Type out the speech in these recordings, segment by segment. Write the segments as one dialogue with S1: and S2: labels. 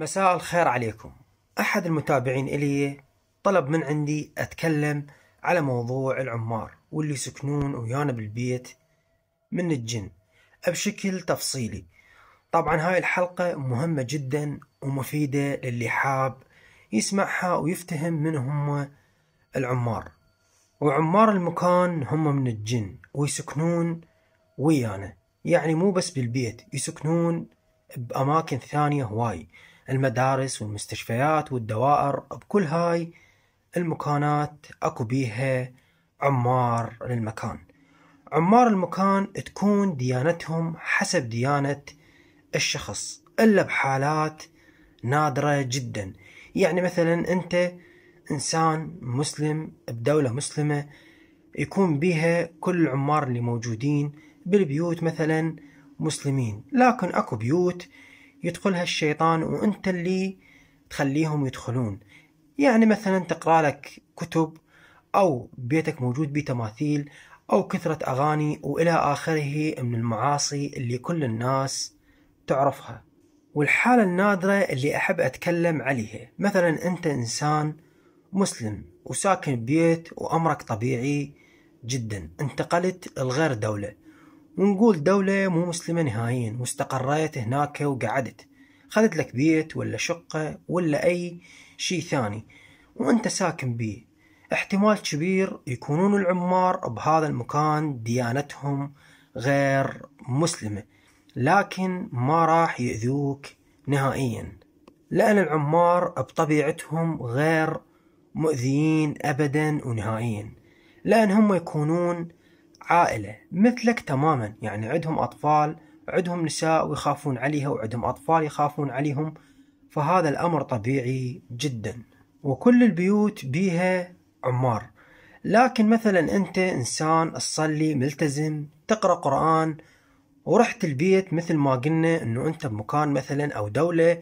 S1: مساء الخير عليكم أحد المتابعين إلي طلب من عندي أتكلم على موضوع العمار واللي يسكنون ويانا بالبيت من الجن بشكل تفصيلي طبعا هاي الحلقة مهمة جدا ومفيدة للي حاب يسمعها ويفتهم من هم العمار وعمار المكان هم من الجن ويسكنون ويانا يعني مو بس بالبيت يسكنون بأماكن ثانية هواي المدارس والمستشفيات والدوائر بكل هاي المكانات اكو بيها عمار للمكان عمار المكان تكون ديانتهم حسب ديانة الشخص إلا بحالات نادرة جدا يعني مثلا أنت إنسان مسلم بدولة مسلمة يكون بيها كل العمار اللي موجودين بالبيوت مثلا مسلمين لكن أكو بيوت يدخلها الشيطان وانت اللي تخليهم يدخلون يعني مثلا تقرا لك كتب او بيتك موجود بيه تماثيل او كثره اغاني والى اخره من المعاصي اللي كل الناس تعرفها والحاله النادره اللي احب اتكلم عليها مثلا انت انسان مسلم وساكن ببيت وامرك طبيعي جدا انتقلت لغير دوله ونقول دولة مو مسلمة نهائيا واستقريت هناك وقعدت خذت لك بيت ولا شقة ولا أي شيء ثاني وأنت ساكن بيه احتمال كبير يكونون العمار بهذا المكان ديانتهم غير مسلمة لكن ما راح يؤذوك نهائيا لأن العمار بطبيعتهم غير مؤذيين أبدا ونهائيا لأن هم يكونون عائلة مثلك تماما يعني عندهم أطفال عندهم نساء ويخافون عليها وعندهم أطفال يخافون عليهم فهذا الأمر طبيعي جدا وكل البيوت بيها عمار لكن مثلا أنت إنسان تصلي ملتزم تقرأ قرآن ورحت البيت مثل ما قلنا أنه أنت بمكان مثلا أو دولة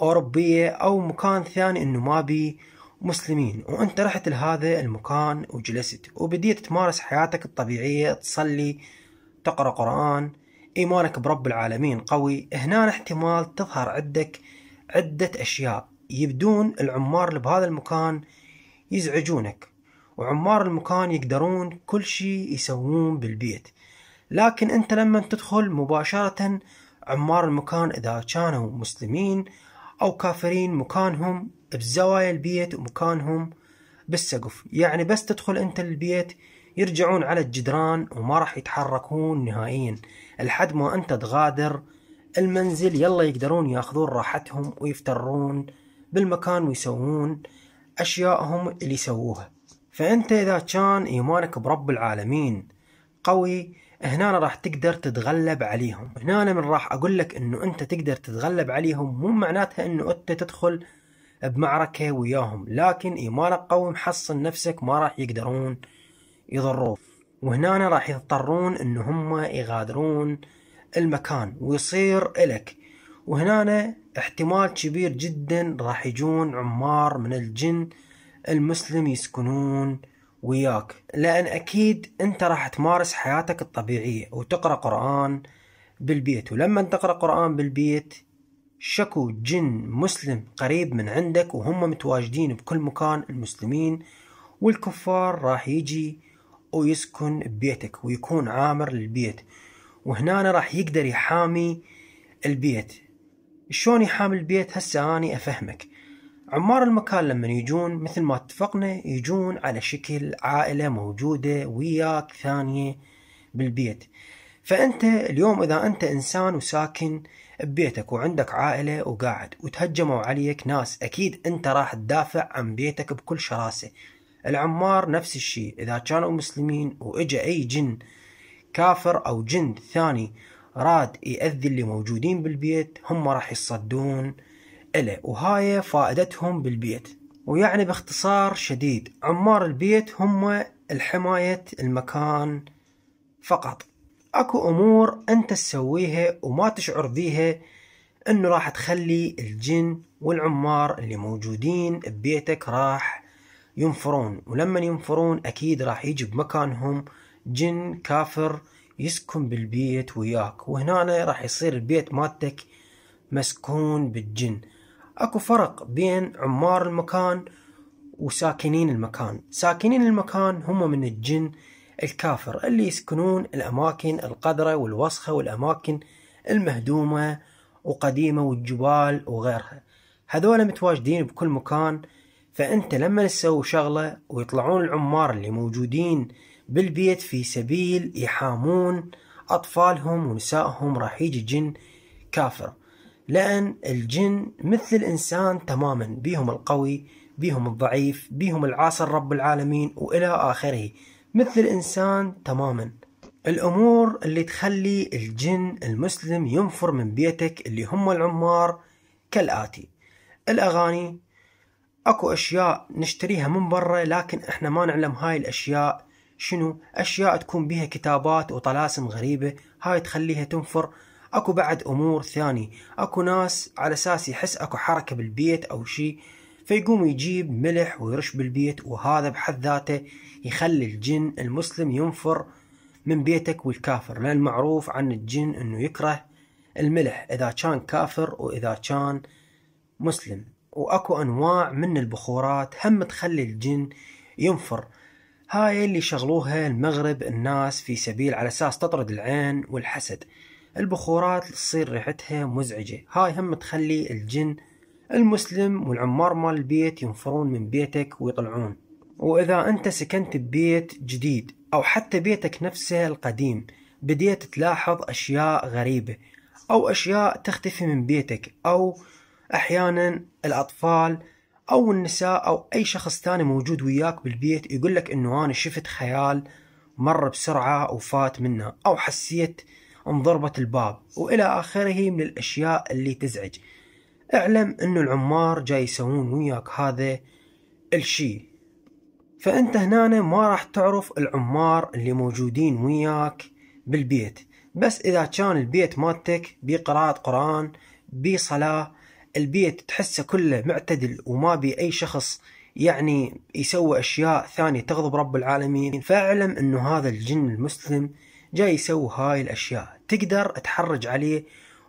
S1: أوروبية أو مكان ثاني أنه ما بي مسلمين وانت رحت لهذا المكان وجلست وبديت تمارس حياتك الطبيعية تصلي تقرأ قرآن إيمانك برب العالمين قوي هنا احتمال تظهر عندك عدة أشياء يبدون العمار اللي بهذا المكان يزعجونك وعمار المكان يقدرون كل شيء يسوون بالبيت لكن انت لما تدخل مباشرة عمار المكان اذا كانوا مسلمين او كافرين مكانهم بزوايا البيت ومكانهم بالسقف يعني بس تدخل انت البيت يرجعون على الجدران وما راح يتحركون نهائيا لحد ما انت تغادر المنزل يلا يقدرون ياخذون راحتهم ويفترون بالمكان ويسوون اشيائهم اللي يسووها فانت اذا كان ايمانك برب العالمين قوي هنا راح تقدر تتغلب عليهم هنا من راح اقول لك انه انت تقدر تتغلب عليهم مو معناتها انه انت تدخل بمعركة وياهم لكن إيمانك قوي محصن نفسك ما راح يقدرون يضروه وهنا راح يضطرون ان هم يغادرون المكان ويصير إلك وهنا احتمال كبير جدا راح يجون عمار من الجن المسلم يسكنون وياك لأن أكيد أنت راح تمارس حياتك الطبيعية وتقرأ قرآن بالبيت ولما تقرأ قرآن بالبيت شكو جن مسلم قريب من عندك وهم متواجدين بكل مكان المسلمين والكفار راح يجي ويسكن ببيتك ويكون عامر للبيت وهنا راح يقدر يحامي البيت شلون يحامي البيت هسه اني افهمك عمار المكان لما يجون مثل ما اتفقنا يجون على شكل عائلة موجودة وياك ثانية بالبيت فأنت اليوم إذا أنت إنسان وساكن ببيتك وعندك عائلة وقاعد وتهجموا عليك ناس أكيد أنت راح تدافع عن بيتك بكل شراسة العمار نفس الشيء إذا كانوا مسلمين وإجا أي جن كافر أو جن ثاني راد يأذي اللي موجودين بالبيت هم راح يصدون إله وهاي فائدتهم بالبيت ويعني باختصار شديد عمار البيت هم الحماية المكان فقط اكو امور انت تسويها وما تشعر بيها انه راح تخلي الجن والعمار اللي موجودين ببيتك راح ينفرون ولما ينفرون اكيد راح يجي بمكانهم جن كافر يسكن بالبيت وياك وهنا راح يصير البيت مالتك مسكون بالجن اكو فرق بين عمار المكان وساكنين المكان ساكنين المكان هم من الجن الكافر اللي يسكنون الأماكن القذرة والوسخة والأماكن المهدومة وقديمة والجبال وغيرها هذولا متواجدين بكل مكان فأنت لما تسوي شغلة ويطلعون العمار اللي موجودين بالبيت في سبيل يحامون أطفالهم ونسائهم راح يجي جن كافر لأن الجن مثل الإنسان تماما بيهم القوي بيهم الضعيف بيهم العاصر رب العالمين وإلى آخره مثل الإنسان تماما الأمور اللي تخلي الجن المسلم ينفر من بيتك اللي هم العمار كالآتي الأغاني أكو أشياء نشتريها من برا لكن إحنا ما نعلم هاي الأشياء شنو أشياء تكون بها كتابات وطلاسم غريبة هاي تخليها تنفر اكو بعد امور ثاني اكو ناس على اساس يحس اكو حركه بالبيت او شيء فيقوم يجيب ملح ويرش بالبيت وهذا بحد ذاته يخلي الجن المسلم ينفر من بيتك والكافر لأن المعروف عن الجن أنه يكره الملح إذا كان كافر وإذا كان مسلم وأكو أنواع من البخورات هم تخلي الجن ينفر هاي اللي شغلوها المغرب الناس في سبيل على أساس تطرد العين والحسد البخورات تصير ريحتها مزعجة هاي هم تخلي الجن المسلم والعمار مال البيت ينفرون من بيتك ويطلعون وإذا أنت سكنت ببيت جديد أو حتى بيتك نفسه القديم بديت تلاحظ أشياء غريبة أو أشياء تختفي من بيتك أو أحيانا الأطفال أو النساء أو أي شخص ثاني موجود وياك بالبيت يقول لك أنه أنا شفت خيال مر بسرعة وفات منه أو حسيت انضربت الباب وإلى آخره من الأشياء اللي تزعج اعلم انه العمار جاي يسوون وياك هذا الشي فانت هنا ما راح تعرف العمار اللي موجودين وياك بالبيت بس اذا كان البيت مالتك بقراءة قرآن بصلاة البيت تحسه كله معتدل وما بي اي شخص يعني يسوي اشياء ثانية تغضب رب العالمين فاعلم انه هذا الجن المسلم جاي يسوي هاي الاشياء تقدر تحرج عليه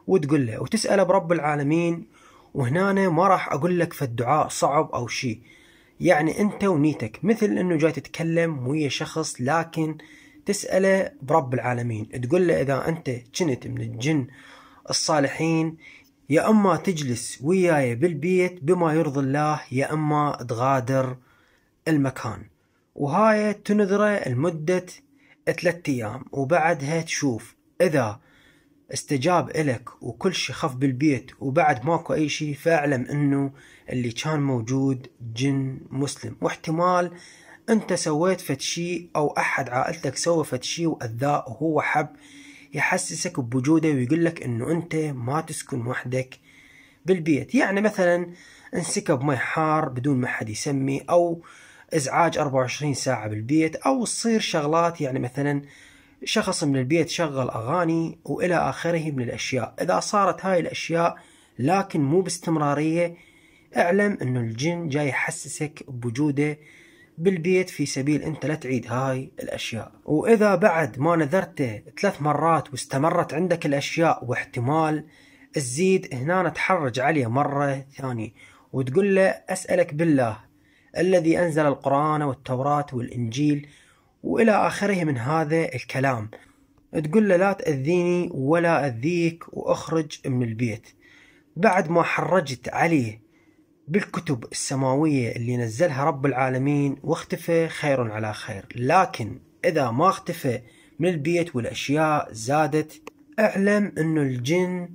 S1: وتقول له وتسأله برب العالمين وهنا ما راح اقول لك فالدعاء صعب او شيء يعني انت ونيتك مثل انه جاي تتكلم ويا شخص لكن تساله برب العالمين تقول له اذا انت كنت من الجن الصالحين يا اما تجلس وياي بالبيت بما يرضي الله يا اما تغادر المكان وهاي تنذره لمدة ثلاثة ايام وبعدها تشوف اذا استجاب إلك وكل شيء خف بالبيت وبعد ماكو أي شي فاعلم أنه اللي كان موجود جن مسلم واحتمال أنت سويت فد أو أحد عائلتك سوى فد شي وأذاه وهو حب يحسسك بوجوده ويقول لك أنه أنت ما تسكن وحدك بالبيت يعني مثلا انسكب مي حار بدون ما حد يسمي أو ازعاج 24 ساعة بالبيت او تصير شغلات يعني مثلا شخص من البيت شغل أغاني وإلى آخره من الأشياء إذا صارت هاي الأشياء لكن مو باستمرارية اعلم أن الجن جاي يحسسك بوجوده بالبيت في سبيل أنت لا تعيد هاي الأشياء وإذا بعد ما نذرته ثلاث مرات واستمرت عندك الأشياء واحتمال تزيد هنا تحرج عليه مرة ثانية وتقول له أسألك بالله الذي أنزل القرآن والتوراة والإنجيل والى اخره من هذا الكلام تقول له لا تاذيني ولا اذيك واخرج من البيت بعد ما حرجت عليه بالكتب السماوية اللي نزلها رب العالمين واختفى خير على خير لكن إذا ما اختفى من البيت والأشياء زادت اعلم أنه الجن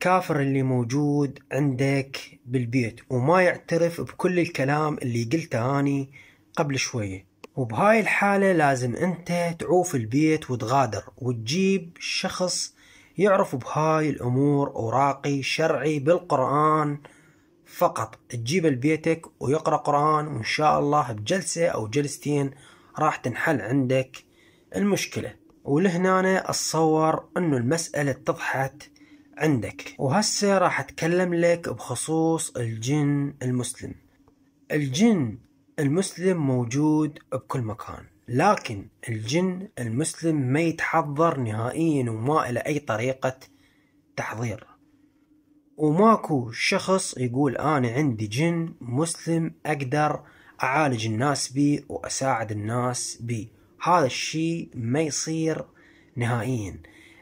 S1: كافر اللي موجود عندك بالبيت وما يعترف بكل الكلام اللي قلته أني قبل شوية وبهاي الحالة لازم انت تعوف البيت وتغادر وتجيب شخص يعرف بهاي الأمور وراقي شرعي بالقرآن فقط تجيب لبيتك ويقرأ قرآن وإن شاء الله بجلسة أو جلستين راح تنحل عندك المشكلة ولهنا أتصور أنه المسألة اتضحت عندك وهسه راح أتكلم لك بخصوص الجن المسلم الجن المسلم موجود بكل مكان لكن الجن المسلم ما يتحضر نهائيا وما إلى أي طريقة تحضير وماكو شخص يقول أنا عندي جن مسلم أقدر أعالج الناس بي وأساعد الناس بي هذا الشيء ما يصير نهائيا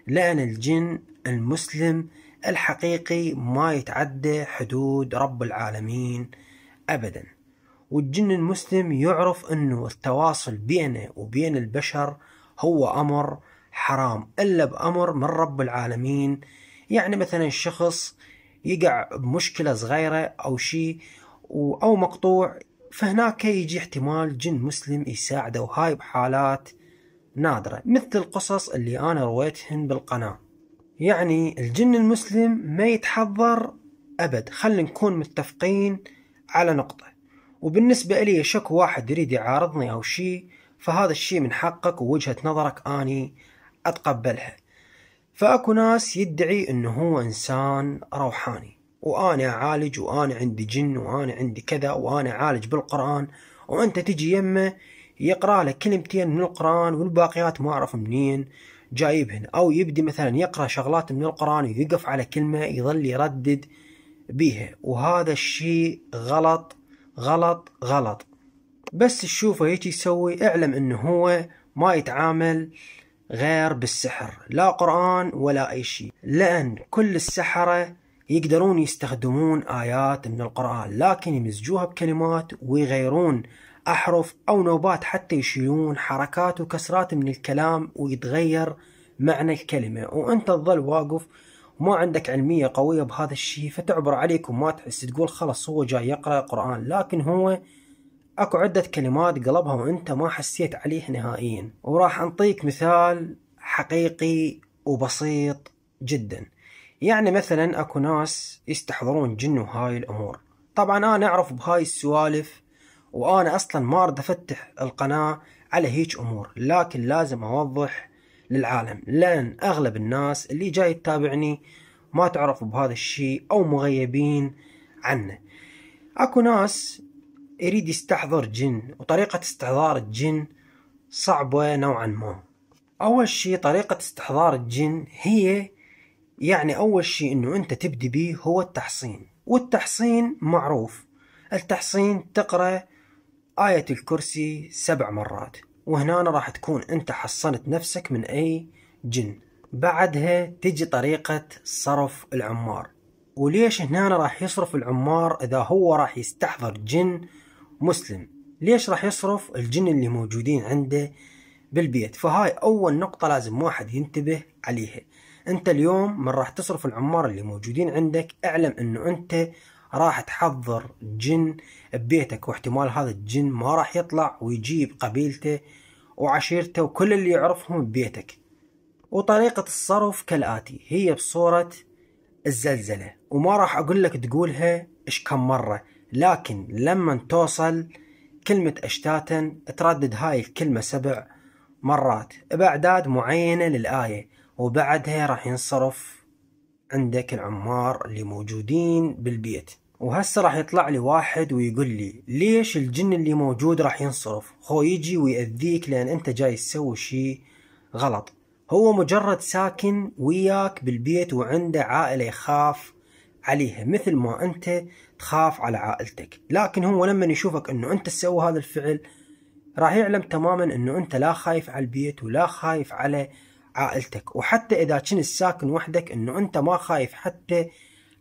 S1: لأن الجن المسلم الحقيقي ما يتعدى حدود رب العالمين أبداً والجن المسلم يعرف انه التواصل بينه وبين البشر هو امر حرام الا بامر من رب العالمين يعني مثلا الشخص يقع بمشكله صغيره او شيء او مقطوع فهناك يجي احتمال جن مسلم يساعده وهاي بحالات نادرة مثل القصص اللي أنا رويتهن بالقناة يعني الجن المسلم ما يتحضر أبد خلينا نكون متفقين على نقطة وبالنسبة لي شك واحد يريد يعارضني أو شيء فهذا الشيء من حقك ووجهة نظرك أني أتقبلها فأكو ناس يدعي أنه هو إنسان روحاني وأنا أعالج وأنا عندي جن وأنا عندي كذا وأنا أعالج بالقرآن وأنت تجي يمه يقرأ لك كلمتين من القرآن والباقيات ما أعرف منين جايبهن أو يبدي مثلا يقرأ شغلات من القرآن ويقف على كلمة يظل يردد بيها وهذا الشيء غلط غلط غلط بس تشوفه هيك يسوي اعلم انه هو ما يتعامل غير بالسحر لا قرآن ولا أي شيء لأن كل السحرة يقدرون يستخدمون آيات من القرآن لكن يمزجوها بكلمات ويغيرون أحرف أو نوبات حتى يشيلون حركات وكسرات من الكلام ويتغير معنى الكلمة وأنت تظل واقف ما عندك علمية قوية بهذا الشيء فتعبر عليك وما تحس تقول خلاص هو جاي يقرأ قرآن لكن هو اكو عدة كلمات قلبها وانت ما حسيت عليه نهائيا وراح انطيك مثال حقيقي وبسيط جدا يعني مثلا اكو ناس يستحضرون جن وهاي الامور طبعا انا اعرف بهاي السوالف وانا اصلا ما ارد افتح القناة على هيج امور لكن لازم اوضح للعالم لأن أغلب الناس اللي جاي تتابعني ما تعرف بهذا الشيء أو مغيبين عنه أكو ناس يريد يستحضر جن وطريقة استحضار الجن صعبة نوعا ما أول شيء طريقة استحضار الجن هي يعني أول شيء أنه أنت تبدي به هو التحصين والتحصين معروف التحصين تقرأ آية الكرسي سبع مرات وهنا أنا راح تكون أنت حصنت نفسك من أي جن بعدها تجي طريقة صرف العمار وليش هنا راح يصرف العمار إذا هو راح يستحضر جن مسلم ليش راح يصرف الجن اللي موجودين عنده بالبيت فهاي أول نقطة لازم واحد ينتبه عليها أنت اليوم من راح تصرف العمار اللي موجودين عندك اعلم أنه أنت راح تحضر جن ببيتك واحتمال هذا الجن ما راح يطلع ويجيب قبيلته وعشيرته وكل اللي يعرفهم ببيتك وطريقة الصرف كالآتي هي بصورة الزلزلة وما راح أقول لك تقولها إيش كم مرة لكن لما توصل كلمة أشتاتا تردد هاي الكلمة سبع مرات بأعداد معينة للآية وبعدها راح ينصرف عندك العمار اللي موجودين بالبيت وهسه راح يطلع لي واحد ويقول لي ليش الجن اللي موجود راح ينصرف هو يجي ويأذيك لأن أنت جاي تسوي شيء غلط هو مجرد ساكن وياك بالبيت وعنده عائلة يخاف عليها مثل ما أنت تخاف على عائلتك لكن هو لما يشوفك أنه أنت تسوي هذا الفعل راح يعلم تماما أنه أنت لا خايف على البيت ولا خايف على عائلتك وحتى اذا كنت ساكن وحدك انه انت ما خايف حتى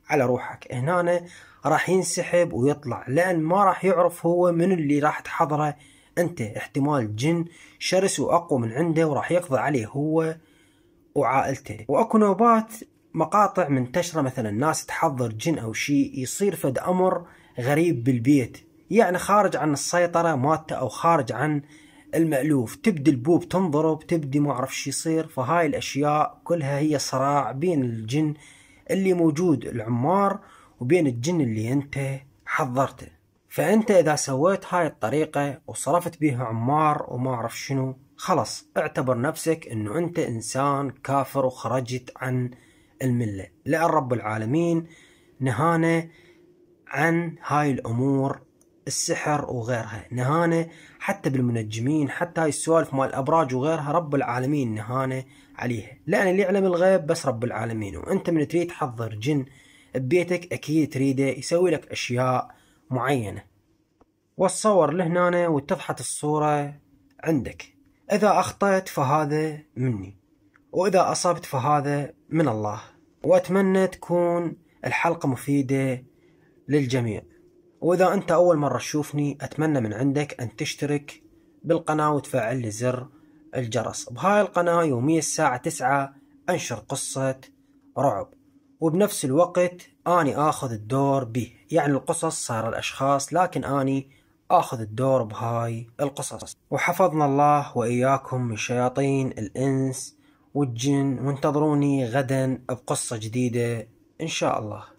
S1: على روحك هنا راح ينسحب ويطلع لان ما راح يعرف هو من اللي راح تحضره انت احتمال جن شرس واقوى من عنده وراح يقضي عليه هو وعائلته واكو نوبات مقاطع منتشره مثلا ناس تحضر جن او شيء يصير فد امر غريب بالبيت يعني خارج عن السيطره مالته او خارج عن المألوف تبدي البوب تنضرب تبدي ما أعرف شو يصير فهاي الأشياء كلها هي صراع بين الجن اللي موجود العمار وبين الجن اللي أنت حضرته فأنت إذا سويت هاي الطريقة وصرفت بيها عمار وما أعرف شنو خلص اعتبر نفسك أنه أنت إنسان كافر وخرجت عن الملة لأن رب العالمين نهانا عن هاي الأمور السحر وغيرها نهانة حتى بالمنجمين حتى هاي السوالف مال الأبراج وغيرها رب العالمين نهانة عليها لأن اللي يعلم الغيب بس رب العالمين وأنت من تريد تحضر جن ببيتك أكيد تريده يسوي لك أشياء معينة والصور لهنا واتضحت الصورة عندك إذا أخطأت فهذا مني وإذا أصبت فهذا من الله وأتمنى تكون الحلقة مفيدة للجميع وإذا أنت أول مرة تشوفني أتمنى من عندك أن تشترك بالقناة وتفعل لي زر الجرس بهاي القناة يومية الساعة تسعة أنشر قصة رعب وبنفس الوقت أني آخذ الدور به يعني القصص صار الأشخاص لكن أني آخذ الدور بهاي القصص وحفظنا الله وإياكم من شياطين الإنس والجن وانتظروني غدا بقصة جديدة إن شاء الله